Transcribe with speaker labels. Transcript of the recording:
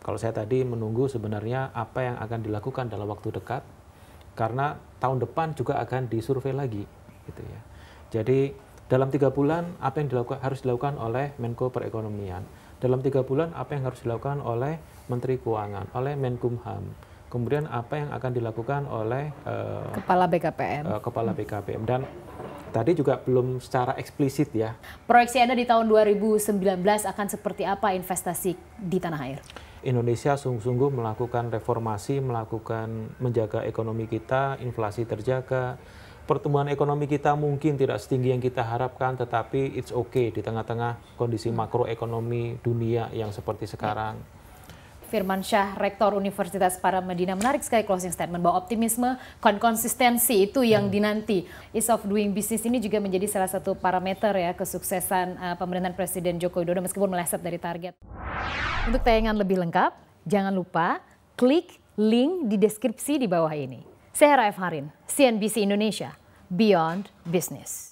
Speaker 1: Kalau saya tadi menunggu sebenarnya apa yang akan dilakukan dalam waktu dekat, karena tahun depan juga akan disurvei lagi, gitu ya. Jadi dalam tiga bulan apa yang dilakukan harus dilakukan oleh Menko Perekonomian, dalam tiga bulan apa yang harus dilakukan oleh Menteri Keuangan, oleh Menkumham, kemudian apa yang akan dilakukan oleh uh,
Speaker 2: Kepala BKPM, uh, eh, Kepala
Speaker 1: BKPM dan tadi juga belum secara eksplisit ya.
Speaker 2: Proyeksi Anda di tahun 2019 akan seperti apa investasi di tanah air?
Speaker 1: Indonesia sungguh-sungguh melakukan reformasi, melakukan menjaga ekonomi kita, inflasi terjaga. Pertumbuhan ekonomi kita mungkin tidak setinggi yang kita harapkan, tetapi it's okay di tengah-tengah kondisi makroekonomi dunia yang seperti ya. sekarang. Ya
Speaker 2: Firman Syah, Rektor Universitas Paramedina menarik sekali closing statement bahwa optimisme dan konsistensi itu yang hmm. dinanti. Ease of doing business ini juga menjadi salah satu parameter ya kesuksesan uh, pemerintahan Presiden Joko Widodo meskipun meleset dari target. Untuk tayangan lebih lengkap, jangan lupa klik link di deskripsi di bawah ini. Saya Raif
Speaker 1: Harin, CNBC Indonesia, Beyond Business.